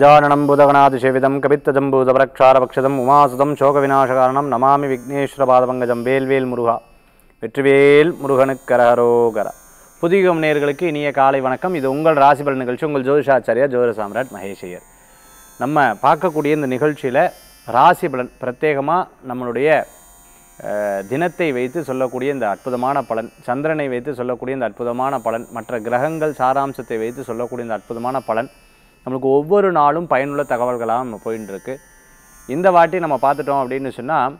கஜானனம் புதகநாதிசேவிதம் பக்ஷதம் உமாசுதம் காரணம் நமாமி விக்னேஸ்வர பாதபங்கஜம் வேல்வேல் முருகா வெற்றிவேல் முருகனுக்கரகரோகர புதிகம் நேர்களுக்கு இனிய காலை வணக்கம் இது உங்கள் ராசிபல் நிகழ்ச்சி உங்கள் ஜோதிஷாச்சாரியா ஜோதிர சாம்ராட் மகேஷையர் நம்ம பார்க்கக்கூடிய இந்த நிகழ்ச்சியில் ராசி பலன் பிரத்யேகமாக நம்மளுடைய தினத்தை வைத்து சொல்லக்கூடிய இந்த அற்புதமான பலன் சந்திரனை வைத்து சொல்லக்கூடிய இந்த அற்புதமான பலன் மற்ற கிரகங்கள் சாராம்சத்தை வைத்து சொல்லக்கூடிய இந்த அற்புதமான பலன் நம்மளுக்கு ஒவ்வொரு நாளும் பயனுள்ள தகவல்களாக நம்ம போயின்னு இருக்கு இந்த வாட்டி நம்ம பார்த்துட்டோம் அப்படின்னு சொன்னால்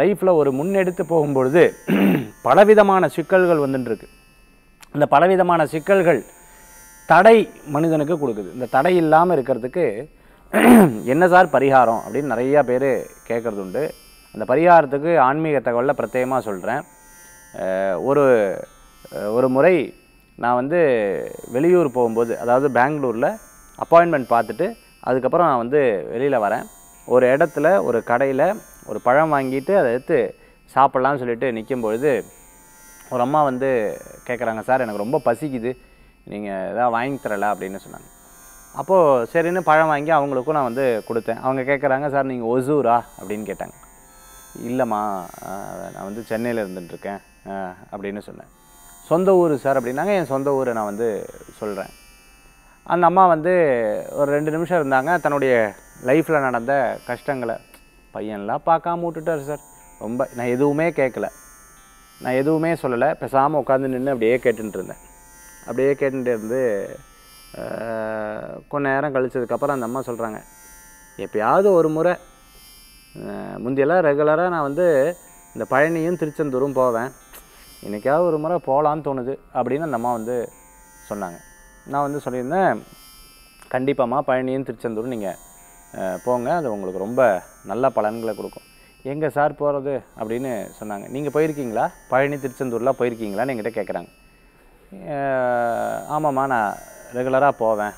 லைஃப்பில் ஒரு முன்னெடுத்து போகும்பொழுது பலவிதமான சிக்கல்கள் வந்துட்டுருக்கு இந்த பலவிதமான சிக்கல்கள் தடை மனிதனுக்கு கொடுக்குது இந்த தடை இல்லாமல் இருக்கிறதுக்கு என்ன சார் பரிகாரம் அப்படின்னு நிறையா பேர் கேட்குறது உண்டு அந்த பரிகாரத்துக்கு ஆன்மீக தகவலில் பிரத்யேகமாக சொல்கிறேன் ஒரு ஒரு முறை நான் வந்து வெளியூர் போகும்போது அதாவது பெங்களூரில் அப்பாயின்மெண்ட் பார்த்துட்டு அதுக்கப்புறம் நான் வந்து வெளியில் வரேன் ஒரு இடத்துல ஒரு கடையில் ஒரு பழம் வாங்கிட்டு அதை எடுத்து சாப்பிட்லான்னு சொல்லிட்டு நிற்கும்பொழுது ஒரு அம்மா வந்து கேட்குறாங்க சார் எனக்கு ரொம்ப பசிக்குது நீங்கள் எதாவது வாங்கி தரல அப்படின்னு சொன்னாங்க அப்போது சரின்னு பழம் வாங்கி அவங்களுக்கும் நான் வந்து கொடுத்தேன் அவங்க கேட்குறாங்க சார் நீங்கள் ஒசூரா அப்படின்னு கேட்டாங்க இல்லைம்மா நான் வந்து சென்னையில் இருந்துட்டுருக்கேன் அப்படின்னு சொன்னேன் சொந்த ஊர் சார் அப்படின்னாங்க என் சொந்த ஊரை நான் வந்து சொல்கிறேன் அந்த அம்மா வந்து ஒரு ரெண்டு நிமிஷம் இருந்தாங்க தன்னுடைய லைஃப்பில் நடந்த கஷ்டங்களை பையன்லாம் பார்க்காம விட்டுட்டார் சார் ரொம்ப நான் எதுவுமே கேட்கல நான் எதுவுமே சொல்லலை பேசாமல் உட்காந்து நின்று அப்படியே கேட்டுருந்தேன் அப்படியே கேட்டுகிட்டு இருந்து கொஞ்ச நேரம் கழிச்சதுக்கப்புறம் அந்த அம்மா சொல்கிறாங்க எப்பயாவது ஒரு முறை முந்தையெல்லாம் ரெகுலராக நான் வந்து இந்த பழனியும் திருச்செந்தூரும் போவேன் இன்றைக்காவது ஒரு முறை போகலான்னு தோணுது அப்படின்னு அந்த அம்மா வந்து சொன்னாங்க நான் வந்து சொல்லியிருந்தேன் கண்டிப்பாகம்மா பழனியும் திருச்செந்தூர் நீங்கள் போங்க அது உங்களுக்கு ரொம்ப நல்ல பலன்களை கொடுக்கும் எங்கே சார் போகிறது அப்படின்னு சொன்னாங்க நீங்கள் போயிருக்கீங்களா பழனி திருச்செந்தூர்லாம் போயிருக்கீங்களான்னு என்கிட்ட கேட்குறாங்க ஆமாம்மா நான் ரெகுலராக போவேன்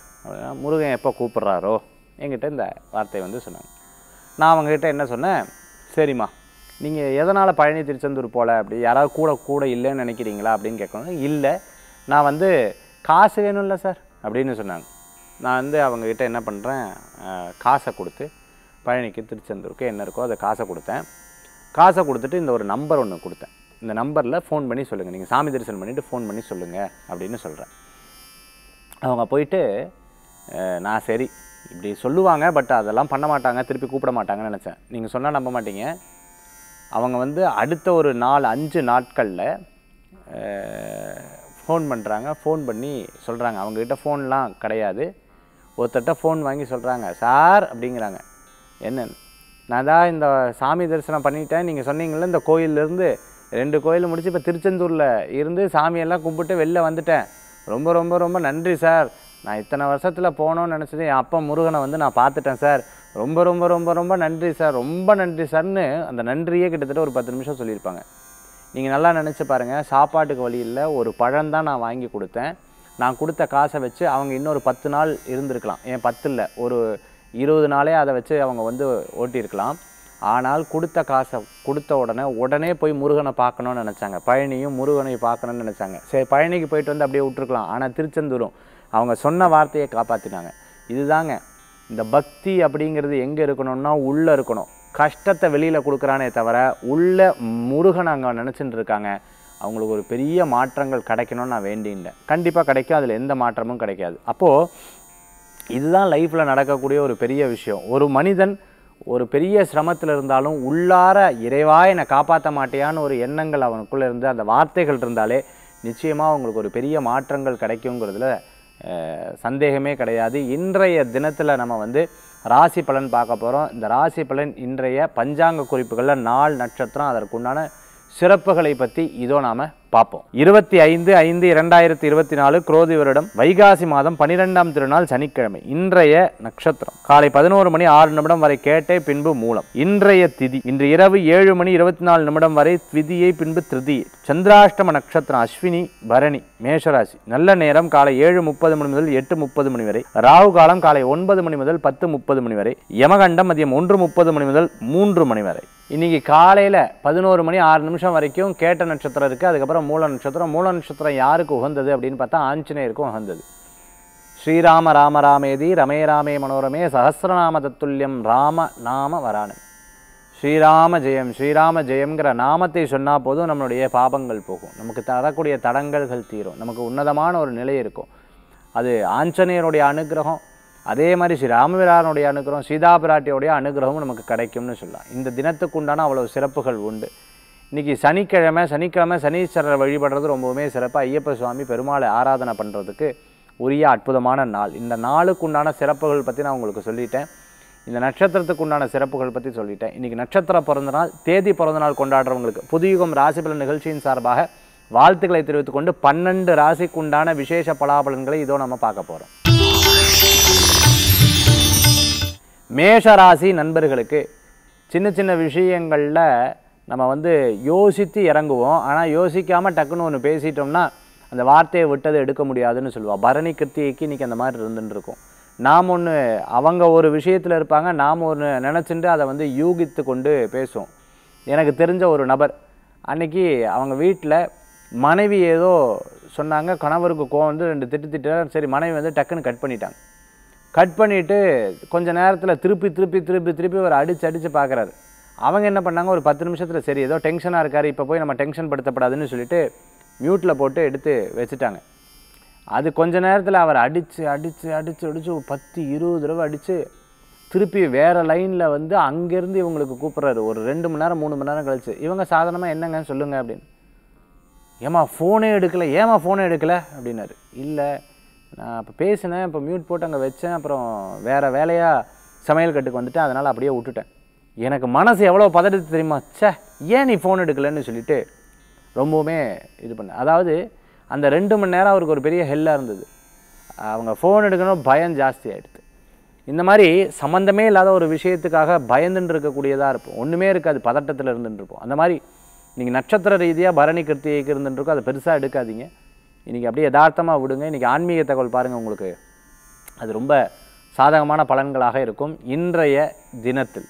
முருகன் எப்போ கூப்பிட்றாரோ என்கிட்ட இந்த வார்த்தை வந்து சொன்னாங்க நான் அவங்ககிட்ட என்ன சொன்னேன் சரிம்மா நீங்கள் எதனால் பழனி திருச்செந்தூர் போகல அப்படி யாராவது கூட கூட இல்லைன்னு நினைக்கிறீங்களா அப்படின்னு கேட்கணும் இல்லை நான் வந்து காசு வேணும்ல சார் அப்படின்னு சொன்னாங்க நான் வந்து அவங்கக்கிட்ட என்ன பண்ணுறேன் காசை கொடுத்து பழனிக்கு திருச்செந்தூருக்கு என்ன இருக்கோ அதை காசை கொடுத்தேன் காசை கொடுத்துட்டு இந்த ஒரு நம்பர் ஒன்று கொடுத்தேன் இந்த நம்பரில் ஃபோன் பண்ணி சொல்லுங்கள் நீங்கள் சாமி தரிசனம் பண்ணிவிட்டு ஃபோன் பண்ணி சொல்லுங்கள் அப்படின்னு சொல்கிறேன் அவங்க போயிட்டு நான் சரி இப்படி சொல்லுவாங்க பட் அதெல்லாம் பண்ண மாட்டாங்க திருப்பி கூப்பிட மாட்டாங்கன்னு நினச்சேன் நீங்கள் சொன்னால் நம்ப மாட்டீங்க அவங்க வந்து அடுத்த ஒரு நாலு அஞ்சு நாட்களில் ஃபோன் பண்ணுறாங்க ஃபோன் பண்ணி சொல்கிறாங்க அவங்கக்கிட்ட ஃபோன்லாம் கிடையாது ஒருத்தட்ட ஃபோன் வாங்கி சொல்கிறாங்க சார் அப்படிங்கிறாங்க என்னன்னு நான் தான் இந்த சாமி தரிசனம் பண்ணிட்டேன் நீங்கள் சொன்னீங்களே இந்த கோயிலேருந்து ரெண்டு கோயில் முடிச்சு இப்போ திருச்செந்தூரில் இருந்து சாமியெல்லாம் கும்பிட்டு வெளில வந்துட்டேன் ரொம்ப ரொம்ப ரொம்ப நன்றி சார் நான் இத்தனை வருஷத்தில் போகணும்னு நினச்சது என் அப்பா முருகனை வந்து நான் பார்த்துட்டேன் சார் ரொம்ப ரொம்ப ரொம்ப ரொம்ப நன்றி சார் ரொம்ப நன்றி சார்னு அந்த நன்றியே கிட்டத்தட்ட ஒரு பத்து நிமிஷம் சொல்லியிருப்பாங்க நீங்கள் நல்லா நினச்சி பாருங்கள் சாப்பாட்டுக்கு வழி இல்லை ஒரு பழம் தான் நான் வாங்கி கொடுத்தேன் நான் கொடுத்த காசை வச்சு அவங்க இன்னொரு பத்து நாள் இருந்திருக்கலாம் ஏன் பத்து இல்லை ஒரு இருபது நாளே அதை வச்சு அவங்க வந்து ஓட்டியிருக்கலாம் ஆனால் கொடுத்த காசை கொடுத்த உடனே உடனே போய் முருகனை பார்க்கணும்னு நினச்சாங்க பழனியும் முருகனையும் பார்க்கணும்னு நினச்சாங்க சரி பழனிக்கு போயிட்டு வந்து அப்படியே விட்டுருக்கலாம் ஆனால் திருச்செந்தூரும் அவங்க சொன்ன வார்த்தையை காப்பாற்றினாங்க இதுதாங்க இந்த பக்தி அப்படிங்கிறது எங்கே இருக்கணும்னா உள்ளே இருக்கணும் கஷ்டத்தை வெளியில் கொடுக்குறானே தவிர உள்ள முருகன் அங்கே நினச்சிட்டு இருக்காங்க அவங்களுக்கு ஒரு பெரிய மாற்றங்கள் கிடைக்கணும்னு நான் வேண்டின்றேன் கண்டிப்பாக கிடைக்கும் அதில் எந்த மாற்றமும் கிடைக்காது அப்போது இதுதான் லைஃப்பில் நடக்கக்கூடிய ஒரு பெரிய விஷயம் ஒரு மனிதன் ஒரு பெரிய சிரமத்தில் இருந்தாலும் உள்ளார இறைவா என்னை காப்பாற்ற மாட்டேயான்னு ஒரு எண்ணங்கள் அவனுக்குள்ளே இருந்து அந்த வார்த்தைகள் இருந்தாலே நிச்சயமாக அவங்களுக்கு ஒரு பெரிய மாற்றங்கள் கிடைக்குங்கிறதுல சந்தேகமே கிடையாது இன்றைய தினத்தில் நம்ம வந்து ராசி பலன் பார்க்க போகிறோம் இந்த ராசி பலன் இன்றைய பஞ்சாங்க குறிப்புகளில் நாள் நட்சத்திரம் அதற்குண்டான சிறப்புகளை பற்றி இதோ நாம் பார்ப்போம் இருபத்தி ஐந்து ஐந்து இரண்டாயிரத்தி இருபத்தி நாலு குரோதி வருடம் வைகாசி மாதம் பனிரெண்டாம் திருநாள் சனிக்கிழமை இன்றைய நட்சத்திரம் காலை பதினோரு மணி ஆறு நிமிடம் வரை கேட்டே பின்பு மூலம் இன்றைய திதி இன்று இரவு ஏழு மணி இருபத்தி நாலு நிமிடம் வரை திதியை பின்பு திருதி சந்திராஷ்டம நட்சத்திரம் அஸ்வினி பரணி மேஷராசி நல்ல நேரம் காலை ஏழு முப்பது மணி முதல் எட்டு முப்பது மணி வரை ராகு காலம் காலை ஒன்பது மணி முதல் பத்து முப்பது மணி வரை யமகண்டம் மதியம் ஒன்று முப்பது மணி முதல் மூன்று மணி வரை இன்னைக்கு காலையில் பதினோரு மணி ஆறு நிமிஷம் வரைக்கும் கேட்ட நட்சத்திரம் இருக்குது அதுக்கப்புறம் நட்சத்திரம் மூல நட்சத்திரம் மூல நட்சத்திரம் யாருக்கு உகந்தது அப்படின்னு பார்த்தா ஆஞ்சநேயருக்கும் உகந்தது ஸ்ரீராம ராம ராமேதி ரமே ராமே மனோரமே சஹசிரநாம தத்துல்யம் ராம நாம வரானு ஸ்ரீராம ஜெயம் ஸ்ரீராம ஜெயம்ங்கிற நாமத்தை சொன்னால் போதும் நம்மளுடைய பாபங்கள் போகும் நமக்கு தரக்கூடிய தடங்கல்கள் தீரும் நமக்கு உன்னதமான ஒரு நிலை இருக்கும் அது ஆஞ்சநேயருடைய அனுகிரகம் அதே மாதிரி ஸ்ரீ ராமபிரானுடைய அனுகிரகம் சீதாபிராட்டியோடைய அனுகிரகமும் நமக்கு கிடைக்கும்னு சொல்லலாம் இந்த தினத்துக்கு உண்டான அவ்வளோ சிறப்புகள் உண்டு இன்றைக்கி சனிக்கிழமை சனிக்கிழமை சனீஸ்வரரை வழிபடுறது ரொம்பவுமே சிறப்பாக ஐயப்ப சுவாமி பெருமாளை ஆராதனை பண்ணுறதுக்கு உரிய அற்புதமான நாள் இந்த நாளுக்கு உண்டான சிறப்புகள் பற்றி நான் உங்களுக்கு சொல்லிட்டேன் இந்த நட்சத்திரத்துக்கு உண்டான சிறப்புகள் பற்றி சொல்லிட்டேன் இன்றைக்கி நட்சத்திர பிறந்தநாள் தேதி பிறந்தநாள் கொண்டாடுறவங்களுக்கு புதுயுகம் ராசிபலன் நிகழ்ச்சியின் சார்பாக வாழ்த்துக்களை தெரிவித்துக்கொண்டு பன்னெண்டு ராசிக்கு உண்டான விசேஷ பலாபலன்களை இதோ நம்ம பார்க்க போகிறோம் மேஷராசி நண்பர்களுக்கு சின்ன சின்ன விஷயங்களில் நம்ம வந்து யோசித்து இறங்குவோம் ஆனால் யோசிக்காமல் டக்குன்னு ஒன்று பேசிட்டோம்னா அந்த வார்த்தையை விட்டது எடுக்க முடியாதுன்னு சொல்லுவாள் பரணி கிருத்திகைக்கு இன்றைக்கி அந்த மாதிரி இருந்துன்னு இருக்கும் நாம் ஒன்று அவங்க ஒரு விஷயத்தில் இருப்பாங்க நாம் ஒன்று நினச்சிட்டு அதை வந்து யூகித்து கொண்டு பேசுவோம் எனக்கு தெரிஞ்ச ஒரு நபர் அன்றைக்கி அவங்க வீட்டில் மனைவி ஏதோ சொன்னாங்க கணவருக்கு கோவம் வந்து ரெண்டு திட்டு திட்டு சரி மனைவி வந்து டக்குன்னு கட் பண்ணிட்டாங்க கட் பண்ணிவிட்டு கொஞ்சம் நேரத்தில் திருப்பி திருப்பி திருப்பி திருப்பி ஒரு அடித்து அடித்து பார்க்குறாரு அவங்க என்ன பண்ணாங்க ஒரு பத்து நிமிஷத்தில் சரி ஏதோ டென்ஷனாக இருக்கார் இப்போ போய் நம்ம டென்ஷன் படுத்தப்படாதுன்னு சொல்லிட்டு மியூட்டில் போட்டு எடுத்து வச்சுட்டாங்க அது கொஞ்ச நேரத்தில் அவர் அடித்து அடித்து அடித்து அடித்து பத்து இருபது தடவை அடித்து திருப்பி வேறு லைனில் வந்து அங்கேருந்து இவங்களுக்கு கூப்பிட்றாரு ஒரு ரெண்டு மணி நேரம் மூணு மணி நேரம் கழிச்சு இவங்க சாதாரணமாக என்னங்க சொல்லுங்கள் அப்படின்னு ஏமா ஃபோனே எடுக்கலை ஏமா ஃபோனே எடுக்கலை அப்படின்னாரு இல்லை நான் இப்போ பேசினேன் இப்போ மியூட் போட்டு அங்கே வச்சேன் அப்புறம் வேறு வேலையாக சமையல் கட்டுக்கு வந்துட்டேன் அதனால் அப்படியே விட்டுட்டேன் எனக்கு மனசு எவ்வளோ பதட்டது தெரியுமா சே ஏன் நீ ஃபோன் எடுக்கலன்னு சொல்லிட்டு ரொம்பவுமே இது பண்ண அதாவது அந்த ரெண்டு மணி நேரம் அவருக்கு ஒரு பெரிய ஹெல்லாக இருந்தது அவங்க ஃபோன் எடுக்கணும் பயம் ஜாஸ்தி ஆகிடுது இந்த மாதிரி சம்மந்தமே இல்லாத ஒரு விஷயத்துக்காக பயந்துன்னு இருக்கக்கூடியதாக இருப்போம் ஒன்றுமே இருக்காது பதட்டத்தில் இருந்துட்டுருப்போம் அந்த மாதிரி நீங்கள் நட்சத்திர ரீதியாக பரணி கிருத்திகைக்கு இருந்துருக்கோம் அதை பெருசாக எடுக்காதீங்க இன்றைக்கி அப்படியே யதார்த்தமாக விடுங்க இன்றைக்கி ஆன்மீக தகவல் பாருங்கள் உங்களுக்கு அது ரொம்ப சாதகமான பலன்களாக இருக்கும் இன்றைய தினத்தில்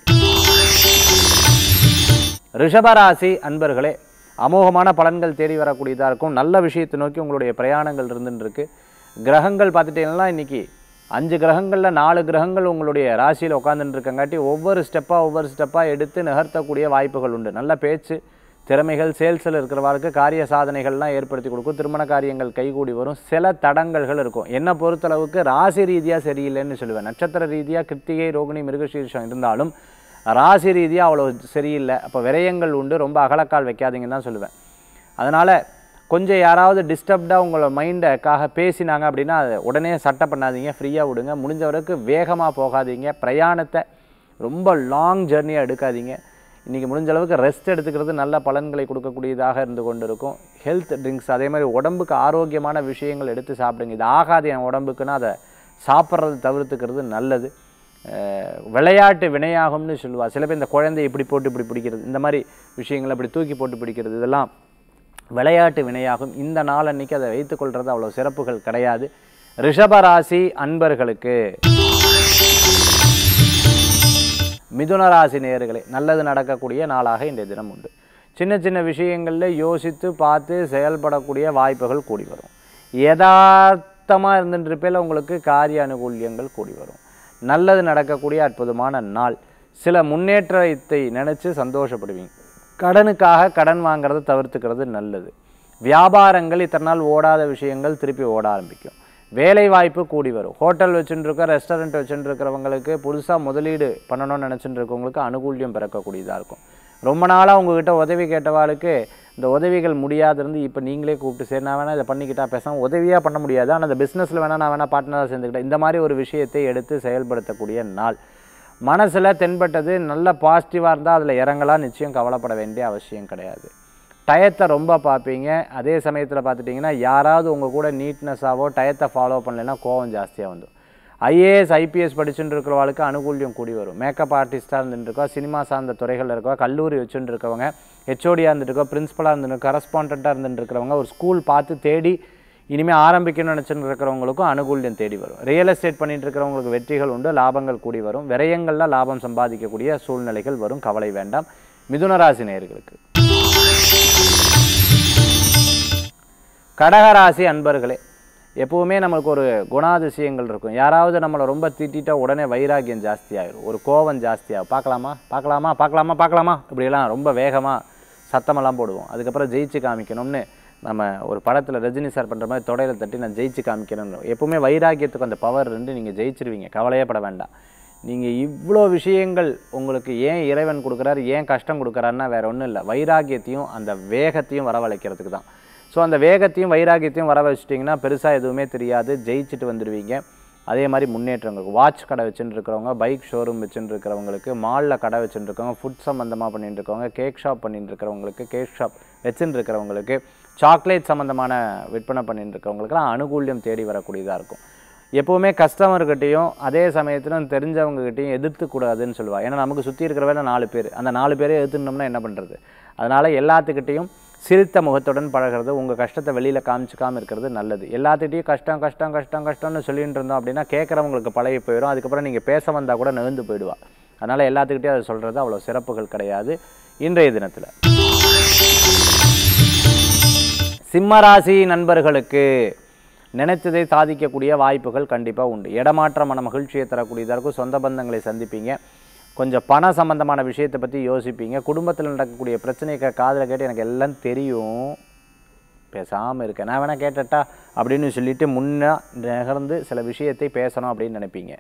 ரிஷபராசி அன்பர்களே அமோகமான பலன்கள் தேடி வரக்கூடியதாக இருக்கும் நல்ல விஷயத்தை நோக்கி உங்களுடைய பிரயாணங்கள் இருந்துருக்கு கிரகங்கள் பார்த்துட்டீங்கன்னா இன்றைக்கி அஞ்சு கிரகங்களில் நாலு கிரகங்கள் உங்களுடைய ராசியில் உட்காந்துருக்கங்காட்டி ஒவ்வொரு ஸ்டெப்பாக ஒவ்வொரு ஸ்டெப்பாக எடுத்து நிகர்த்தக்கூடிய வாய்ப்புகள் உண்டு நல்ல பேச்சு திறமைகள் சேல்ஸில் இருக்கிறவாருக்கு காரிய சாதனைகள்லாம் ஏற்படுத்தி கொடுக்கும் திருமண காரியங்கள் கைகூடி வரும் சில தடங்கல்கள் இருக்கும் என்னை பொறுத்தளவுக்கு ராசி ரீதியாக சரியில்லைன்னு சொல்லுவேன் நட்சத்திர ரீதியாக கிருத்திகை ரோகிணி மிருகசீர்ஷம் இருந்தாலும் ராசி ரீதியாக அவ்வளோ சரியில்லை அப்போ விரயங்கள் உண்டு ரொம்ப அகலக்கால் வைக்காதீங்கன்னு தான் சொல்லுவேன் அதனால் கொஞ்சம் யாராவது டிஸ்டர்ப்டாக உங்களோட மைண்டைக்காக பேசினாங்க அப்படின்னா அதை உடனே சட்டை பண்ணாதீங்க ஃப்ரீயாக விடுங்க முடிஞ்ச வேகமாக போகாதீங்க பிரயாணத்தை ரொம்ப லாங் ஜேர்னியாக எடுக்காதீங்க இன்றைக்கி முடிஞ்ச அளவுக்கு ரெஸ்ட் எடுத்துக்கிறது நல்ல பலன்களை கொடுக்கக்கூடியதாக இருந்து கொண்டு இருக்கும் ஹெல்த் ட்ரிங்க்ஸ் அதே மாதிரி உடம்புக்கு ஆரோக்கியமான விஷயங்கள் எடுத்து சாப்பிடுங்க இது ஆகாது என் உடம்புக்குன்னா அதை சாப்பிட்றது தவிர்த்துக்கிறது நல்லது விளையாட்டு வினையாகும்னு சொல்லுவா சில பேர் இந்த குழந்தை இப்படி போட்டு இப்படி பிடிக்கிறது இந்த மாதிரி விஷயங்களை அப்படி தூக்கி போட்டு பிடிக்கிறது இதெல்லாம் விளையாட்டு வினையாகும் இந்த நாள் அன்னைக்கு அதை வைத்துக்கொள்கிறது அவ்வளோ சிறப்புகள் கிடையாது ரிஷபராசி அன்பர்களுக்கு மிதுனராசி நேர்களை நல்லது நடக்கக்கூடிய நாளாக இன்றைய தினம் உண்டு சின்ன சின்ன விஷயங்களில் யோசித்து பார்த்து செயல்படக்கூடிய வாய்ப்புகள் கூடி வரும் யதார்த்தமாக இருந்துட்டு இருப்பேல உங்களுக்கு காரிய அனுகூல்யங்கள் கூடி வரும் நல்லது நடக்கக்கூடிய அற்புதமான நாள் சில முன்னேற்றத்தை நினச்சி சந்தோஷப்படுவீங்க கடனுக்காக கடன் வாங்கிறத தவிர்த்துக்கிறது நல்லது வியாபாரங்கள் இத்தனை நாள் ஓடாத விஷயங்கள் திருப்பி ஓட ஆரம்பிக்கும் வேலை வாய்ப்பு கூடி வரும் ஹோட்டல் வச்சுட்டுருக்க ரெஸ்டாரண்ட் வச்சுட்டுருக்கிறவங்களுக்கு புதுசாக முதலீடு பண்ணணும்னு நினச்சிட்டு இருக்கவங்களுக்கு அனுகூல்யம் பிறக்கக்கூடியதாக இருக்கும் ரொம்ப நாளாக உங்ககிட்ட உதவி கேட்டவாளுக்கு இந்த உதவிகள் முடியாதிருந்து இப்போ நீங்களே கூப்பிட்டு சரி நான் வேணால் இதை பண்ணிக்கிட்டால் பேசாமல் உதவியாக பண்ண முடியாது ஆனால் அந்த பிஸ்னஸில் வேணால் நான் வேணால் பார்ட்னராக சேர்ந்துக்கிட்டேன் இந்த மாதிரி ஒரு விஷயத்தை எடுத்து செயல்படுத்தக்கூடிய நாள் மனசில் தென்பட்டது நல்ல பாசிட்டிவாக இருந்தால் அதில் இறங்கலாம் நிச்சயம் கவலைப்பட வேண்டிய அவசியம் கிடையாது டயத்தை ரொம்ப பார்ப்பீங்க அதே சமயத்தில் பார்த்துட்டிங்கன்னா யாராவது உங்கள் கூட நீட்னஸ்ஸாகவோ டயத்தை ஃபாலோ பண்ணலைன்னா கோவம் ஜாஸ்தியாக வந்துடும் ஐஏஎஸ் ஐபிஎஸ் படிச்சுட்டு இருக்கிறவங்களுக்கு அனுகூல்யம் கூடி வரும் மேக்கப் ஆர்டிஸ்ட்டாக இருந்துட்டுருக்கோ சினிமா சார்ந்த துறைகளில் இருக்கோ கல்லூரி வச்சுட்டு இருக்கவங்க ஹெச்ஓடியாக இருந்துட்டுருக்கோ பிரின்ஸிபலாக இருந்துட்டு கரஸ்பாண்டண்ட்டாக இருந்துட்டு இருக்கிறவங்க ஒரு ஸ்கூல் பார்த்து தேடி இனிமேல் ஆரம்பிக்கணும்னு நினச்சிட்டு இருக்கிறவங்களுக்கும் அனுகூல்யம் தேடி வரும் ரியல் எஸ்டேட் பண்ணிட்டு இருக்கிறவங்களுக்கு வெற்றிகள் உண்டு லாபங்கள் கூடி வரும் விரயங்களில் லாபம் சம்பாதிக்கக்கூடிய சூழ்நிலைகள் வரும் கவலை வேண்டாம் மிதுனராசி நேர்களுக்கு கடகராசி அன்பர்களே எப்போவுமே நம்மளுக்கு ஒரு குணாதிசயங்கள் இருக்கும் யாராவது நம்மளை ரொம்ப திட்டிட்டா உடனே வைராகியம் ஜாஸ்தியாகிடும் ஒரு கோவம் ஜாஸ்தியாகும் பார்க்கலாமா பார்க்கலாமா பார்க்கலாமா பார்க்கலாமா இப்படிலாம் ரொம்ப வேகமாக சத்தமெல்லாம் போடுவோம் அதுக்கப்புறம் ஜெயிச்சு காமிக்கணும்னு நம்ம ஒரு படத்தில் ரஜினி சார் பண்ணுற மாதிரி தொடையில் தட்டி நான் ஜெயிச்சு காமிக்கணும்னு எப்போவுமே வைராக்கியத்துக்கு அந்த பவர் இருந்து நீங்கள் ஜெயிச்சிருவீங்க கவலையே பட வேண்டாம் நீங்கள் இவ்வளோ விஷயங்கள் உங்களுக்கு ஏன் இறைவன் கொடுக்குறாரு ஏன் கஷ்டம் கொடுக்குறாருன்னா வேறு ஒன்றும் இல்லை வைராக்கியத்தையும் அந்த வேகத்தையும் வரவழைக்கிறதுக்கு தான் ஸோ அந்த வேகத்தையும் வைராகியத்தையும் வர வச்சுட்டிங்கன்னா பெருசாக எதுவுமே தெரியாது ஜெயிச்சுட்டு வந்துடுவீங்க அதே மாதிரி முன்னேற்றங்களுக்கு வாட்ச் கடை வச்சுட்டு இருக்கிறவங்க பைக் ஷோரூம் வச்சுட்டு இருக்கிறவங்களுக்கு மாலில் கடை வச்சுட்டு இருக்கவங்க ஃபுட் சம்மந்தமாக பண்ணிட்டு இருக்கவங்க கேக் ஷாப் பண்ணிட்டு இருக்கிறவங்களுக்கு கேக் ஷாப் வச்சுட்டு இருக்கிறவங்களுக்கு சாக்லேட் சம்மந்தமான விற்பனை பண்ணிட்டு இருக்கிறவங்களுக்குலாம் அனுகூல்யம் தேடி வரக்கூடியதாக இருக்கும் எப்போவுமே கஸ்டமர்கிட்டையும் அதே சமயத்தில் தெரிஞ்சவங்ககிட்டையும் எதிர்த்துக்கூடாதுன்னு சொல்லுவாள் ஏன்னா நமக்கு சுற்றி இருக்கிற வேலை நாலு பேர் அந்த நாலு பேரே எதிர்த்துனோம்னா என்ன பண்ணுறது அதனால் எல்லாத்துக்கிட்டேயும் சிரித்த முகத்துடன் பழகிறது உங்கள் கஷ்டத்தை வெளியில் காமிச்சிக்காமல் இருக்கிறது நல்லது எல்லாத்திட்டையும் கஷ்டம் கஷ்டம் கஷ்டம் கஷ்டம்னு சொல்லிட்டு இருந்தோம் அப்படின்னா கேட்குறவங்களுக்கு பழகி போயிடும் அதுக்கப்புறம் நீங்கள் பேச வந்தால் கூட நகர்ந்து போயிடுவா அதனால் எல்லாத்துக்கிட்டையும் அதை சொல்கிறது அவ்வளோ சிறப்புகள் கிடையாது இன்றைய தினத்தில் சிம்மராசி நண்பர்களுக்கு நினைத்ததை சாதிக்கக்கூடிய வாய்ப்புகள் கண்டிப்பாக உண்டு இடமாற்ற மன மகிழ்ச்சியை தரக்கூடியதாக இருக்கும் சொந்த பந்தங்களை சந்திப்பீங்க கொஞ்சம் பண சம்பந்தமான விஷயத்தை பற்றி யோசிப்பீங்க குடும்பத்தில் நடக்கக்கூடிய பிரச்சனையை காதில் கேட்டு எனக்கு எல்லாம் தெரியும் பேசாமல் இருக்கேன் நான் வேணால் கேட்டட்டா அப்படின்னு சொல்லிவிட்டு முன்னே நகர்ந்து சில விஷயத்தை பேசணும் அப்படின்னு நினைப்பீங்க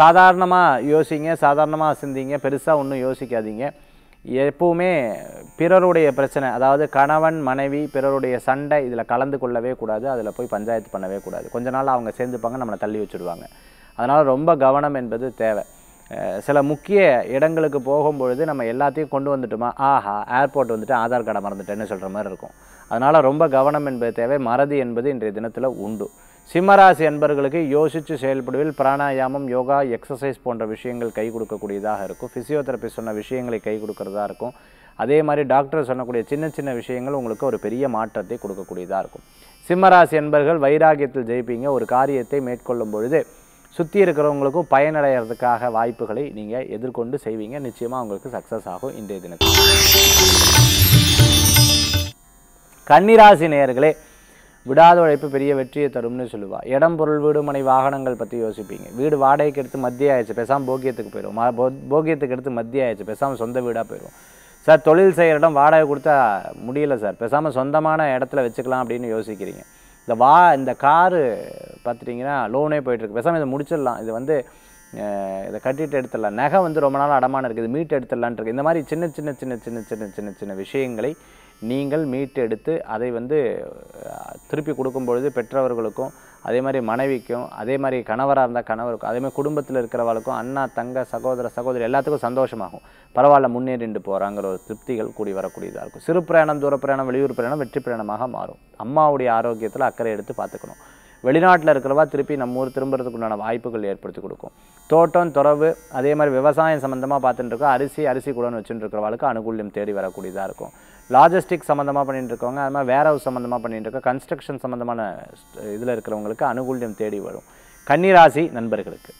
சாதாரணமாக யோசிங்க சாதாரணமாக சிந்திங்க பெருசாக ஒன்றும் யோசிக்காதீங்க எப்பவுமே பிறருடைய பிரச்சனை அதாவது கணவன் மனைவி பிறருடைய சண்டை இதில் கலந்து கொள்ளவே கூடாது அதில் போய் பஞ்சாயத்து பண்ணவே கூடாது கொஞ்ச நாள் அவங்க சேர்ந்துப்பாங்க நம்மளை தள்ளி வச்சுடுவாங்க அதனால் ரொம்ப கவனம் என்பது தேவை சில முக்கிய இடங்களுக்கு போகும்பொழுது நம்ம எல்லாத்தையும் கொண்டு வந்துட்டோமா ஆஹா ஏர்போர்ட் வந்துட்டு ஆதார் கார்டை மறந்துட்டேன்னு சொல்கிற மாதிரி இருக்கும் அதனால் ரொம்ப கவனம் என்பது தேவை மறதி என்பது இன்றைய தினத்தில் உண்டு சிம்மராசி என்பர்களுக்கு யோசித்து செயல்படுவில் பிராணாயாமம் யோகா எக்ஸசைஸ் போன்ற விஷயங்கள் கை கொடுக்கக்கூடியதாக இருக்கும் ஃபிசியோதெரப்பி சொன்ன விஷயங்களை கை கொடுக்கறதா இருக்கும் அதே மாதிரி டாக்டர் சொல்லக்கூடிய சின்ன சின்ன விஷயங்கள் உங்களுக்கு ஒரு பெரிய மாற்றத்தை கொடுக்கக்கூடியதாக இருக்கும் சிம்மராசி என்பர்கள் வைராகியத்தில் ஜெயிப்பீங்க ஒரு காரியத்தை மேற்கொள்ளும் பொழுது சுற்றி இருக்கிறவங்களுக்கும் பயனடைகிறதுக்காக வாய்ப்புகளை நீங்கள் எதிர்கொண்டு செய்வீங்க நிச்சயமாக உங்களுக்கு சக்ஸஸ் ஆகும் இன்றைய தினத்தில் கன்னிராசி நேயர்களே விடாத உழைப்பு பெரிய வெற்றியை தரும்னு சொல்லுவாள் இடம் பொருள் வீடு மனை வாகனங்கள் பற்றி யோசிப்பீங்க வீடு வாடகைக்கு எடுத்து மத்திய ஆயிடுச்சு பேசாமல் போக்கியத்துக்கு போயிடும் போக்கியத்துக்கு எடுத்து மத்திய ஆயிடுச்சு பேசாமல் சொந்த வீடாக போயிடும் சார் தொழில் செய்கிற இடம் வாடகை கொடுத்தா முடியல சார் பேசாமல் சொந்தமான இடத்துல வச்சுக்கலாம் அப்படின்னு யோசிக்கிறீங்க இந்த வா இந்த காரு பார்த்துட்டிங்கன்னா லோனே போயிட்டுருக்கு பேசாமல் இதை முடிச்சிடலாம் இது வந்து இதை கட்டிட்டு எடுத்துடலாம் நகை வந்து ரொம்ப நாள் அடமான இருக்குது மீட்டு எடுத்துடலான் இருக்குது இந்த மாதிரி சின்ன சின்ன சின்ன சின்ன சின்ன சின்ன சின்ன விஷயங்களை நீங்கள் மீட்டெடுத்து அதை வந்து திருப்பி கொடுக்கும் பொழுது பெற்றவர்களுக்கும் அதே மாதிரி மனைவிக்கும் அதே மாதிரி கணவராக இருந்தால் கணவருக்கும் அதே மாதிரி குடும்பத்தில் இருக்கிறவளுக்கும் அண்ணா தங்க சகோதர சகோதரி எல்லாத்துக்கும் சந்தோஷமாகும் பரவாயில்ல முன்னேறிண்டு போகிறாங்கிற ஒரு திருப்திகள் கூடி வரக்கூடியதாக இருக்கும் சிறு பிரயாணம் தூர பிரயாணம் வெளியூர் பிரயாணம் வெற்றி பிரயாணமாக மாறும் அம்மாவுடைய ஆரோக்கியத்தில் அக்கறை எடுத்து பார்த்துக்கணும் வெளிநாட்டில் இருக்கிறவா திருப்பி நம்ம ஊர் திரும்புறதுக்கு உண்டான வாய்ப்புகள் ஏற்படுத்தி கொடுக்கும் தோட்டம் துறவு அதே மாதிரி விவசாயம் சம்மந்தமாக பார்த்துட்டு இருக்கோம் அரிசி அரிசி கூடன்னு வச்சுட்டு இருக்கிறவளுக்கு அனுகூல்யம் தேடி வரக்கூடியதாக இருக்கும் லாஜிஸ்டிக் சம்மந்தமாக பண்ணிகிட்டு இருக்கவங்க அது மாதிரி வேர் ஹவுஸ் சம்மந்தமாக பண்ணிகிட்டு இருக்கோம் கன்ஸ்ட்ரக்ஷன் சம்மந்தமான இதில் இருக்கிறவங்களுக்கு அனுகூல்யம் தேடி வரும் கன்னிராசி நண்பர்களுக்கு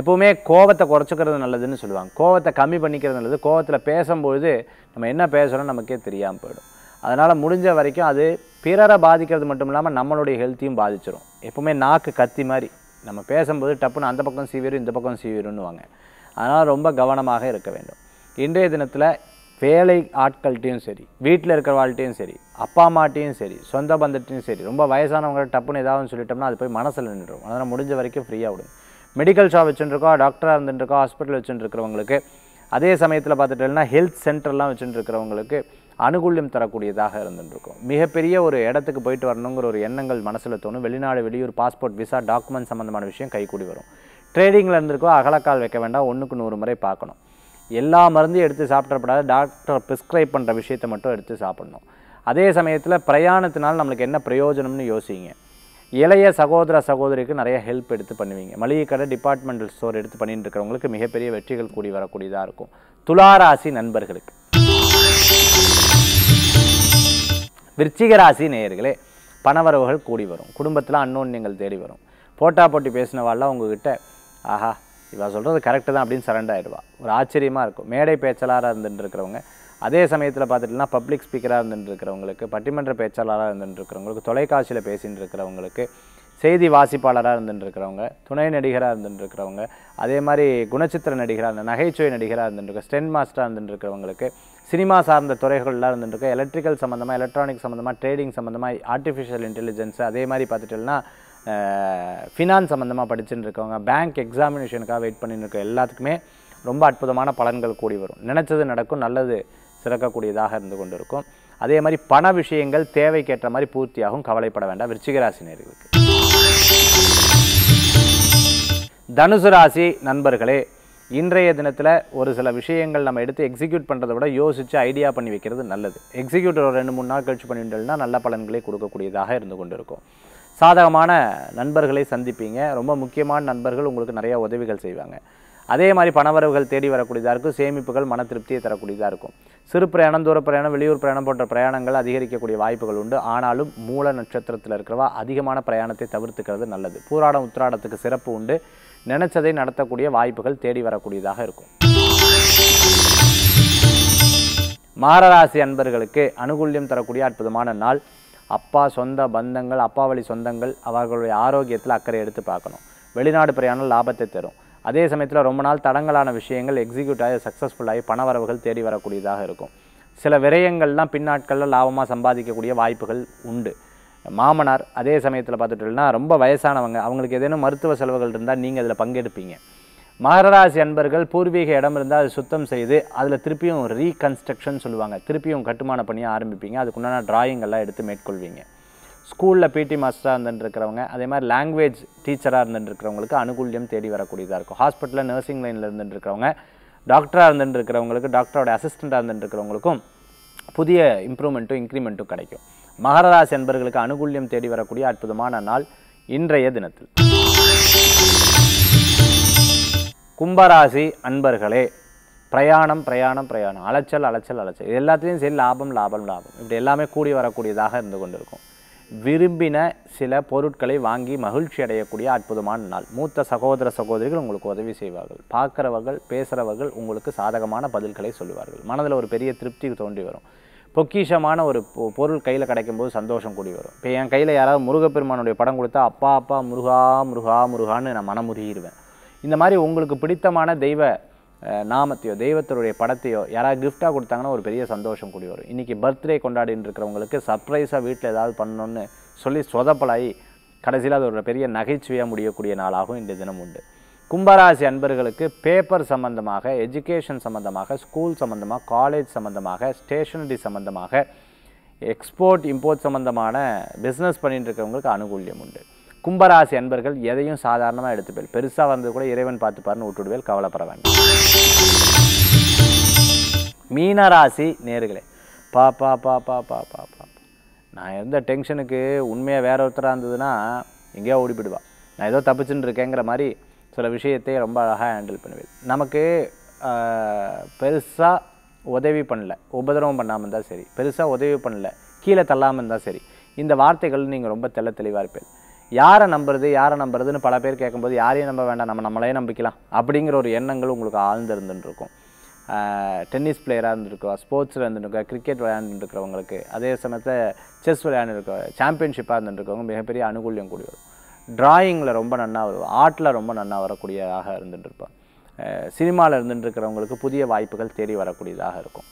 எப்போவுமே கோவத்தை குறைச்சிக்கிறது நல்லதுன்னு சொல்லுவாங்க கோவத்தை கம்மி பண்ணிக்கிறது நல்லது கோவத்தில் பேசும்பொழுது நம்ம என்ன பேசுகிறோம் நமக்கே தெரியாமல் போயிடும் அதனால் முடிஞ்ச வரைக்கும் அது பிறரை பாதிக்கிறது மட்டும் இல்லாமல் நம்மளுடைய ஹெல்த்தையும் பாதிச்சிடும் எப்போவுமே நாக்கு கத்தி மாதிரி நம்ம பேசும்போது டப்புன்னு அந்த பக்கம் சீவிரும் இந்த பக்கம் சீவிருன்னுவாங்க அதனால் ரொம்ப கவனமாக இருக்க வேண்டும் இன்றைய தினத்தில் வேலை ஆட்கள்கிட்டையும் சரி வீட்டில் இருக்கிற வாழ்க்கையும் சரி அப்பா அம்மாட்டையும் சரி சொந்த பந்தத்தையும் சரி ரொம்ப வயசானவங்க டப்புன்னு ஏதாவது சொல்லிட்டோம்னா அது போய் மனசில் நின்றுடும் அதனால் முடிஞ்ச வரைக்கும் ஃப்ரீயாக விடும் மெடிக்கல் ஷாப் வச்சுருக்கோம் டாக்டராக இருந்துட்டுருக்கோம் ஹாஸ்பிட்டல் வச்சுட்டுருக்கிறவங்களுக்கு அதே சமயத்தில் பார்த்துட்டோம்னா ஹெல்த் சென்டர்லாம் இருக்கிறவங்களுக்கு அனுகூல்யம் தரக்கூடியதாக இருந்துருக்கும் மிகப்பெரிய ஒரு இடத்துக்கு போயிட்டு வரணுங்கிற ஒரு எண்ணங்கள் மனசில் தோணும் வெளிநாடு வெளியூர் பாஸ்போர்ட் விசா டாக்குமெண்ட் சம்மந்தமான விஷயம் கூடி வரும் ட்ரேடிங்கில் இருந்திருக்கோ அகலக்கால் வைக்க வேண்டாம் ஒன்றுக்கு நூறு முறை பார்க்கணும் எல்லா மருந்தையும் எடுத்து சாப்பிடப்படாது டாக்டர் ப்ரிஸ்கிரைப் பண்ணுற விஷயத்தை மட்டும் எடுத்து சாப்பிடணும் அதே சமயத்தில் பிரயாணத்தினால் நம்மளுக்கு என்ன பிரயோஜனம்னு யோசிங்க இளைய சகோதர சகோதரிக்கு நிறைய ஹெல்ப் எடுத்து பண்ணுவீங்க மளிகை கடை டிபார்ட்மெண்டல் ஸ்டோர் எடுத்து பண்ணிட்டு இருக்கிறவங்களுக்கு மிகப்பெரிய வெற்றிகள் கூடி வரக்கூடியதாக இருக்கும் துளாராசி நண்பர்களுக்கு விருச்சிகராசி நேயர்களே பணவரவுகள் கூடி வரும் குடும்பத்தில் அன்னோன் நீங்கள் தேடி வரும் போட்டா போட்டி பேசினவாள்லாம் உங்ககிட்ட ஆஹா இவா சொல்கிறது கரெக்டு தான் அப்படின்னு சரண்டர் ஆகிடுவா ஒரு ஆச்சரியமாக இருக்கும் மேடை பேச்சாளராக இருந்துகிட்டு இருக்கிறவங்க அதே சமயத்தில் பார்த்துட்டுனா பப்ளிக் ஸ்பீக்கராக இருந்துகிட்டு இருக்கிறவங்களுக்கு பட்டிமன்ற பேச்சாளராக இருந்துட்டு இருக்கிறவங்களுக்கு தொலைக்காட்சியில் பேசிகிட்டு இருக்கிறவங்களுக்கு செய்தி வாசிப்பாளராக இருந்துகிட்டு இருக்கிறவங்க துணை நடிகராக இருந்துகிட்டு இருக்கிறவங்க அதே மாதிரி குணச்சித்திர நடிகராக இருந்த நகைச்சுவை நடிகராக இருந்துட்டு ஸ்டென் மாஸ்டராக இருந்துகிட்டு இருக்கிறவங்களுக்கு சினிமா சார்ந்த துறைகளெலாம் இருந்துட்டு எலக்ட்ரிக்கல் சம்மந்தமாக எலக்ட்ரானிக் சம்மந்தமாக ட்ரேடிங் சம்மந்தமாக ஆர்டிஃபிஷியல் இன்டெலிஜென்ஸ் அதே மாதிரி பார்த்துட்டுனா ஃபினான்ஸ் சம்மந்தமாக படிச்சுட்டு இருக்கவங்க பேங்க் எக்ஸாமினேஷனுக்காக வெயிட் பண்ணிட்டு இருக்க எல்லாத்துக்குமே ரொம்ப அற்புதமான பலன்கள் கூடி வரும் நினச்சது நடக்கும் நல்லது சிறக்கக்கூடியதாக இருந்து கொண்டு இருக்கும் அதே மாதிரி பண விஷயங்கள் தேவைக்கேற்ற மாதிரி பூர்த்தியாகவும் கவலைப்பட வேண்டாம் நேர்களுக்கு தனுசு ராசி நண்பர்களே இன்றைய தினத்தில் ஒரு சில விஷயங்கள் நம்ம எடுத்து எக்ஸிக்யூட் பண்ணுறதை விட யோசித்து ஐடியா பண்ணி வைக்கிறது நல்லது எக்ஸிக்யூட்டர் ஒரு ரெண்டு மூணு நாள் கழிச்சு பண்ணிட்டோம்னா நல்ல பலன்களை கொடுக்கக்கூடியதாக இருந்து கொண்டு இருக்கும் சாதகமான நண்பர்களை சந்திப்பீங்க ரொம்ப முக்கியமான நண்பர்கள் உங்களுக்கு நிறையா உதவிகள் செய்வாங்க அதே மாதிரி பணவரவுகள் தேடி வரக்கூடியதாக இருக்கும் சேமிப்புகள் மன திருப்தியை தரக்கூடியதாக இருக்கும் சிறு பிரயாணம் தூர பிரயாணம் வெளியூர் பிரயாணம் போன்ற பிரயாணங்கள் அதிகரிக்கக்கூடிய வாய்ப்புகள் உண்டு ஆனாலும் மூல நட்சத்திரத்தில் இருக்கிறவா அதிகமான பிரயாணத்தை தவிர்த்துக்கிறது நல்லது பூராடம் உத்திராடத்துக்கு சிறப்பு உண்டு நினைச்சதை நடத்தக்கூடிய வாய்ப்புகள் தேடி வரக்கூடியதாக இருக்கும் மாரராசி அன்பர்களுக்கு அனுகூல்யம் தரக்கூடிய அற்புதமான நாள் அப்பா சொந்த பந்தங்கள் அப்பா வழி சொந்தங்கள் அவர்களுடைய ஆரோக்கியத்தில் அக்கறை எடுத்து பார்க்கணும் வெளிநாடு பிரயாணம் லாபத்தை தரும் அதே சமயத்தில் ரொம்ப நாள் தடங்களான விஷயங்கள் எக்ஸிக்யூட் ஆகி சக்ஸஸ்ஃபுல்லாகி வரவுகள் தேடி வரக்கூடியதாக இருக்கும் சில விரயங்கள்லாம் பின்னாட்களில் லாபமாக சம்பாதிக்கக்கூடிய வாய்ப்புகள் உண்டு மாமனார் அதே சமயத்தில் பார்த்துட்டோம்னா ரொம்ப வயசானவங்க அவங்களுக்கு ஏதேனும் மருத்துவ செலவுகள் இருந்தால் நீங்கள் அதில் பங்கெடுப்பீங்க மகராசி அன்பர்கள் பூர்வீக இடம் இருந்தால் அது சுத்தம் செய்து அதில் திருப்பியும் ரீகன்ஸ்ட்ரக்ஷன் சொல்லுவாங்க திருப்பியும் கட்டுமான பணியாக ஆரம்பிப்பீங்க அதுக்குண்டான டிராயிங்கெல்லாம் எடுத்து மேற்கொள்வீங்க ஸ்கூலில் பிடி மாஸ்டராக இருந்துருக்கிறவங்க அதே மாதிரி லாங்குவேஜ் டீச்சராக இருந்துருக்கிறவங்களுக்கு அனுகூல்யம் தேடி வரக்கூடியதாக இருக்கும் ஹாஸ்பிட்டலில் நர்சிங் லைனில் இருந்துருக்கிறவங்க டாக்டராக இருந்துருக்கிறவங்களுக்கு டாக்டரோட அசிஸ்டண்ட்டாக இருந்துருக்கிறவங்களுக்கும் புதிய இம்ப்ரூவ்மெண்ட்டும் இன்க்ரிமெண்ட்டும் கிடைக்கும் மகராசி என்பர்களுக்கு அனுகூல்யம் தேடி வரக்கூடிய அற்புதமான நாள் இன்றைய தினத்தில் கும்பராசி அன்பர்களே பிரயாணம் பிரயாணம் பிரயாணம் அலைச்சல் அலைச்சல் அலைச்சல் இது எல்லாத்துலேயும் சரி லாபம் லாபம் லாபம் இப்படி எல்லாமே கூடி வரக்கூடியதாக இருந்து கொண்டிருக்கும் விரும்பின சில பொருட்களை வாங்கி மகிழ்ச்சி அடையக்கூடிய அற்புதமான நாள் மூத்த சகோதர சகோதரிகள் உங்களுக்கு உதவி செய்வார்கள் பார்க்குறவர்கள் பேசுகிறவர்கள் உங்களுக்கு சாதகமான பதில்களை சொல்லுவார்கள் மனதில் ஒரு பெரிய திருப்தி தோன்றி வரும் பொக்கிஷமான ஒரு பொருள் கையில் கிடைக்கும்போது சந்தோஷம் கூடி வரும் இப்போ என் கையில் யாராவது முருகப்பெருமானுடைய படம் கொடுத்தா அப்பா அப்பா முருகா முருகா முருகான்னு நான் மனமுருகிடுவேன் இந்த மாதிரி உங்களுக்கு பிடித்தமான தெய்வ நாமத்தையோ தெய்வத்தினுடைய படத்தையோ யாராவது கிஃப்டாக கொடுத்தாங்கன்னா ஒரு பெரிய சந்தோஷம் கூடி வரும் இன்றைக்கி பர்த்டே கொண்டாடின்னு இருக்கிறவங்களுக்கு சர்ப்ரைஸாக வீட்டில் ஏதாவது பண்ணணும்னு சொல்லி சொதப்பலாகி கடைசியில் அது ஒரு பெரிய நகைச்சுவையாக முடியக்கூடிய நாளாகவும் இந்த தினம் உண்டு கும்பராசி அன்பர்களுக்கு பேப்பர் சம்மந்தமாக எஜுகேஷன் சம்மந்தமாக ஸ்கூல் சம்மந்தமாக காலேஜ் சம்மந்தமாக ஸ்டேஷனரி சம்மந்தமாக எக்ஸ்போர்ட் இம்போர்ட் சம்மந்தமான பிஸ்னஸ் பண்ணிகிட்டு இருக்கிறவங்களுக்கு அனுகூல்யம் உண்டு கும்பராசி அன்பர்கள் எதையும் சாதாரணமாக எடுத்துப்பேல் பெருசாக வந்து கூட இறைவன் பார்த்துப்பாருன்னு விட்டுடுவேல் கவலைப்பட வேண்டாம் மீனராசி நேர்களே பா பா பா பா பா பா பா நான் எந்த டென்ஷனுக்கு உண்மையாக வேற ஒருத்தராக இருந்ததுன்னா எங்கேயோ ஓடி நான் ஏதோ தப்பிச்சுன்னு இருக்கேங்கிற மாதிரி சில விஷயத்தை ரொம்ப அழகாக ஹேண்டில் பண்ணுவேன் நமக்கு பெருசாக உதவி பண்ணல உபதிரவம் பண்ணாமல் இருந்தால் சரி பெருசாக உதவி பண்ணல கீழே தள்ளாமல் இருந்தால் சரி இந்த வார்த்தைகள் நீங்கள் ரொம்ப தெள்ள தெளிவாக இருப்பேன் யாரை நம்புறது யாரை நம்புறதுன்னு பல பேர் கேட்கும்போது யாரையும் நம்ப வேண்டாம் நம்ம நம்மளையே நம்பிக்கலாம் அப்படிங்கிற ஒரு எண்ணங்கள் உங்களுக்கு ஆழ்ந்திருந்துருக்கும் டென்னிஸ் பிளேயராக இருந்துருக்கோம் ஸ்போர்ட்ஸில் இருந்துருக்கோம் கிரிக்கெட் விளையாண்டுருக்கிறவங்களுக்கு அதே சமயத்தில் செஸ் விளையாண்டுருக்க சாம்பியன்ஷிப்பாக இருந்துருக்கவங்க மிகப்பெரிய அனுகூலியம் கூடிய வரும் ட்ராயிங்கில் ரொம்ப நன்னாக வரும் ஆர்ட்டில் ரொம்ப நன்னாக வரக்கூடியதாக இருந்துட்டுருப்பாங்க சினிமாவில் இருந்துட்டுருக்கிறவங்களுக்கு புதிய வாய்ப்புகள் தேடி வரக்கூடியதாக இருக்கும்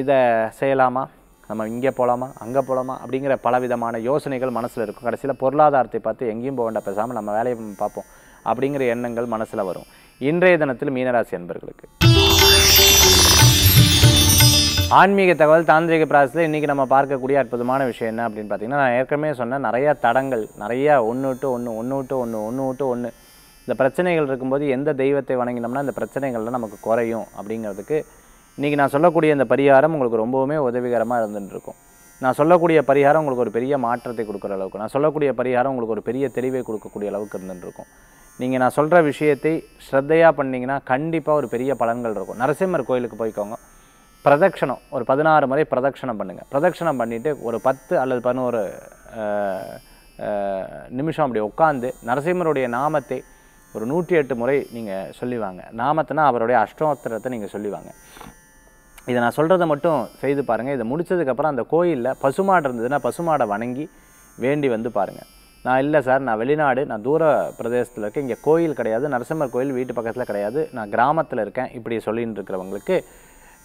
இதை செய்யலாமா நம்ம இங்கே போகலாமா அங்கே போகலாமா அப்படிங்கிற பலவிதமான யோசனைகள் மனசில் இருக்கும் கடைசியில் பொருளாதாரத்தை பார்த்து எங்கேயும் போக வேண்டாம் பேசாமல் நம்ம வேலையை பார்ப்போம் அப்படிங்கிற எண்ணங்கள் மனசில் வரும் இன்றைய தினத்தில் மீனராசி அன்பர்களுக்கு ஆன்மீக தகவல் தாந்திரிக பிராசத்தில் இன்றைக்கி நம்ம பார்க்கக்கூடிய அற்புதமான விஷயம் என்ன அப்படின்னு பார்த்திங்கன்னா நான் ஏற்கனவே சொன்னேன் நிறையா தடங்கள் நிறையா ஒன்று விட்டு ஒன்று ஒன்று விட்டு ஒன்று ஒன்று விட்டு ஒன்று இந்த பிரச்சனைகள் இருக்கும்போது எந்த தெய்வத்தை வணங்கினோம்னா இந்த பிரச்சனைகள்லாம் நமக்கு குறையும் அப்படிங்கிறதுக்கு இன்றைக்கி நான் சொல்லக்கூடிய இந்த பரிகாரம் உங்களுக்கு ரொம்பவுமே உதவிகரமாக இருந்துட்டுருக்கும் நான் சொல்லக்கூடிய பரிகாரம் உங்களுக்கு ஒரு பெரிய மாற்றத்தை கொடுக்குற அளவுக்கு நான் சொல்லக்கூடிய பரிகாரம் உங்களுக்கு ஒரு பெரிய தெளிவை கொடுக்கக்கூடிய அளவுக்கு இருந்துட்டுருக்கும் நீங்கள் நான் சொல்கிற விஷயத்தை ஸ்ரத்தையாக பண்ணிங்கன்னா கண்டிப்பாக ஒரு பெரிய பலன்கள் இருக்கும் நரசிம்மர் கோயிலுக்கு போய்க்கோங்க பிரதட்சணம் ஒரு பதினாறு முறை பிரதட்சணம் பண்ணுங்கள் பிரதட்சணம் பண்ணிவிட்டு ஒரு பத்து அல்லது பதினோரு நிமிஷம் அப்படி உட்காந்து நரசிம்மருடைய நாமத்தை ஒரு நூற்றி எட்டு முறை நீங்கள் சொல்லிவாங்க நாமத்தினா அவருடைய அஷ்டோத்திரத்தை நீங்கள் சொல்லிவாங்க இதை நான் சொல்கிறத மட்டும் செய்து பாருங்கள் இதை முடித்ததுக்கப்புறம் அந்த கோயிலில் பசுமாடு இருந்ததுன்னா பசுமாடை வணங்கி வேண்டி வந்து பாருங்கள் நான் இல்லை சார் நான் வெளிநாடு நான் தூர பிரதேசத்தில் இருக்கேன் இங்கே கோயில் கிடையாது நரசிம்மர் கோயில் வீட்டு பக்கத்தில் கிடையாது நான் கிராமத்தில் இருக்கேன் இப்படி சொல்லின்னு இருக்கிறவங்களுக்கு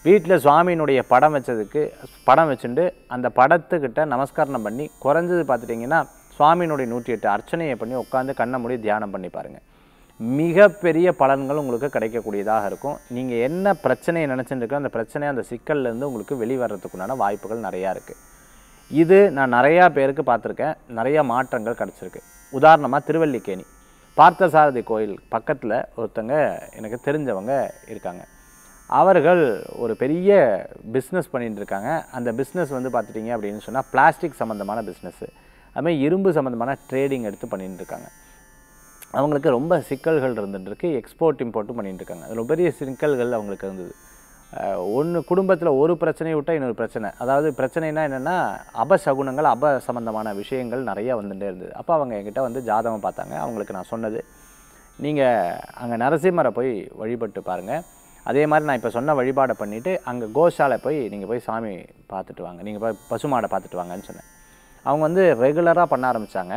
வீட்டில் சுவாமியினுடைய படம் வச்சதுக்கு படம் வச்சுட்டு அந்த படத்துக்கிட்ட நமஸ்காரணம் பண்ணி குறைஞ்சது பார்த்துட்டிங்கன்னா சுவாமியினுடைய நூற்றி எட்டு அர்ச்சனையை பண்ணி உட்காந்து கண்ணை மூடி தியானம் பண்ணி பாருங்கள் மிகப்பெரிய பலன்கள் உங்களுக்கு கிடைக்கக்கூடியதாக இருக்கும் நீங்கள் என்ன பிரச்சனையை நினச்சிட்டுருக்கோ அந்த பிரச்சனை அந்த சிக்கல்லேருந்து உங்களுக்கு வெளிவரத்துக்குண்டான வாய்ப்புகள் நிறையா இருக்குது இது நான் நிறையா பேருக்கு பார்த்துருக்கேன் நிறையா மாற்றங்கள் கிடச்சிருக்கு உதாரணமாக திருவல்லிக்கேணி பார்த்தசாரதி கோயில் பக்கத்தில் ஒருத்தங்க எனக்கு தெரிஞ்சவங்க இருக்காங்க அவர்கள் ஒரு பெரிய பிஸ்னஸ் பண்ணிகிட்டு இருக்காங்க அந்த பிஸ்னஸ் வந்து பார்த்துட்டிங்க அப்படின்னு சொன்னால் பிளாஸ்டிக் சம்மந்தமான பிஸ்னஸ்ஸு அதுமாதிரி இரும்பு சம்மந்தமான ட்ரேடிங் எடுத்து பண்ணிகிட்டு இருக்காங்க அவங்களுக்கு ரொம்ப சிக்கல்கள் இருந்துட்டுருக்கு எக்ஸ்போர்ட் இம்போர்ட்டும் பண்ணிகிட்டு இருக்காங்க அதில் பெரிய சிக்கல்கள் அவங்களுக்கு இருந்தது ஒன்று குடும்பத்தில் ஒரு பிரச்சனையை விட்டால் இன்னொரு பிரச்சனை அதாவது பிரச்சனைனா என்னென்னா அபசகுணங்கள் அப சம்மந்தமான விஷயங்கள் நிறையா வந்துகிட்டே இருந்தது அப்போ அவங்க என்கிட்ட வந்து ஜாதகம் பார்த்தாங்க அவங்களுக்கு நான் சொன்னது நீங்கள் அங்கே நரசிம்மரை போய் வழிபட்டு பாருங்கள் அதே மாதிரி நான் இப்போ சொன்ன வழிபாடை பண்ணிவிட்டு அங்கே கோஷாலை போய் நீங்கள் போய் சாமி பார்த்துட்டு வாங்க நீங்கள் போய் பசுமாடை பார்த்துட்டு வாங்கன்னு சொன்னேன் அவங்க வந்து ரெகுலராக பண்ண ஆரம்பித்தாங்க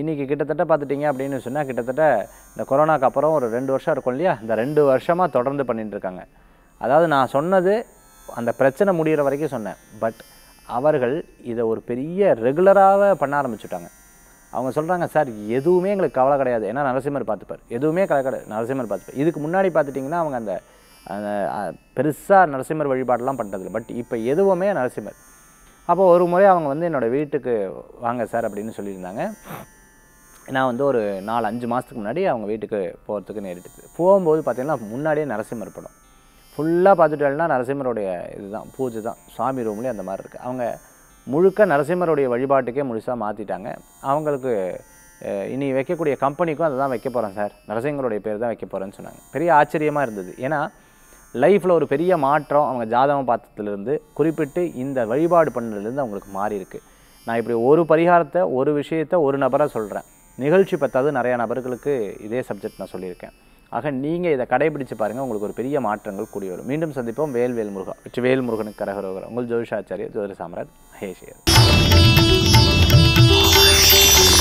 இன்றைக்கி கிட்டத்தட்ட பார்த்துட்டிங்க அப்படின்னு சொன்னால் கிட்டத்தட்ட இந்த கொரோனாக்கு அப்புறம் ஒரு ரெண்டு வருஷம் இருக்கும் இல்லையா இந்த ரெண்டு வருஷமாக தொடர்ந்து பண்ணிட்டுருக்காங்க அதாவது நான் சொன்னது அந்த பிரச்சனை முடிகிற வரைக்கும் சொன்னேன் பட் அவர்கள் இதை ஒரு பெரிய ரெகுலராக பண்ண ஆரம்பிச்சுட்டாங்க அவங்க சொல்கிறாங்க சார் எதுவுமே எங்களுக்கு கவலை கிடையாது ஏன்னா நரசிம்மர் பார்த்துப்பார் எதுவுமே கவலை கிடையாது நரசிம்மர் பார்த்துப்பார் இதுக்கு முன்னாடி பார்த்துட்டிங்கன்னா அவங்க அந்த பெருசாக நரசிம்மர் வழிபாடெலாம் பண்ணுறதில்ல பட் இப்போ எதுவுமே நரசிம்மர் அப்போது ஒரு முறை அவங்க வந்து என்னோடய வீட்டுக்கு வாங்க சார் அப்படின்னு சொல்லியிருந்தாங்க நான் வந்து ஒரு நாலு அஞ்சு மாதத்துக்கு முன்னாடி அவங்க வீட்டுக்கு போகிறதுக்கு நேரிட்டுது போகும்போது பார்த்திங்கன்னா முன்னாடியே நரசிம்மர் படம் ஃபுல்லாக பார்த்துட்டோம்னா நரசிம்மருடைய இதுதான் பூஜை தான் சாமி ரூம்லேயும் அந்த மாதிரி இருக்குது அவங்க முழுக்க நரசிம்மருடைய வழிபாட்டுக்கே முழுசாக மாற்றிட்டாங்க அவங்களுக்கு இனி வைக்கக்கூடிய கம்பெனிக்கும் அதை தான் வைக்க போகிறேன் சார் நரசிம்மருடைய பேர் தான் வைக்க போகிறேன்னு சொன்னாங்க பெரிய ஆச்சரியமாக இருந்தது ஏன்னா லைஃப்பில் ஒரு பெரிய மாற்றம் அவங்க ஜாதகம் பார்த்ததுலேருந்து குறிப்பிட்டு இந்த வழிபாடு பண்ணதுலேருந்து அவங்களுக்கு மாறி இருக்குது நான் இப்படி ஒரு பரிகாரத்தை ஒரு விஷயத்தை ஒரு நபராக சொல்கிறேன் நிகழ்ச்சி பத்தாவது நிறையா நபர்களுக்கு இதே சப்ஜெக்ட் நான் சொல்லியிருக்கேன் ஆக நீங்கள் இதை கடைபிடிச்சு பாருங்கள் உங்களுக்கு ஒரு பெரிய மாற்றங்கள் கூடிய வரும் மீண்டும் சந்திப்போம் வேல் வேல் முருகா வெற்றி வேல் உங்கள் ஜோதிஷாச்சாரியர் ஜோதிட சாம்ராஜ் மகேஷியர்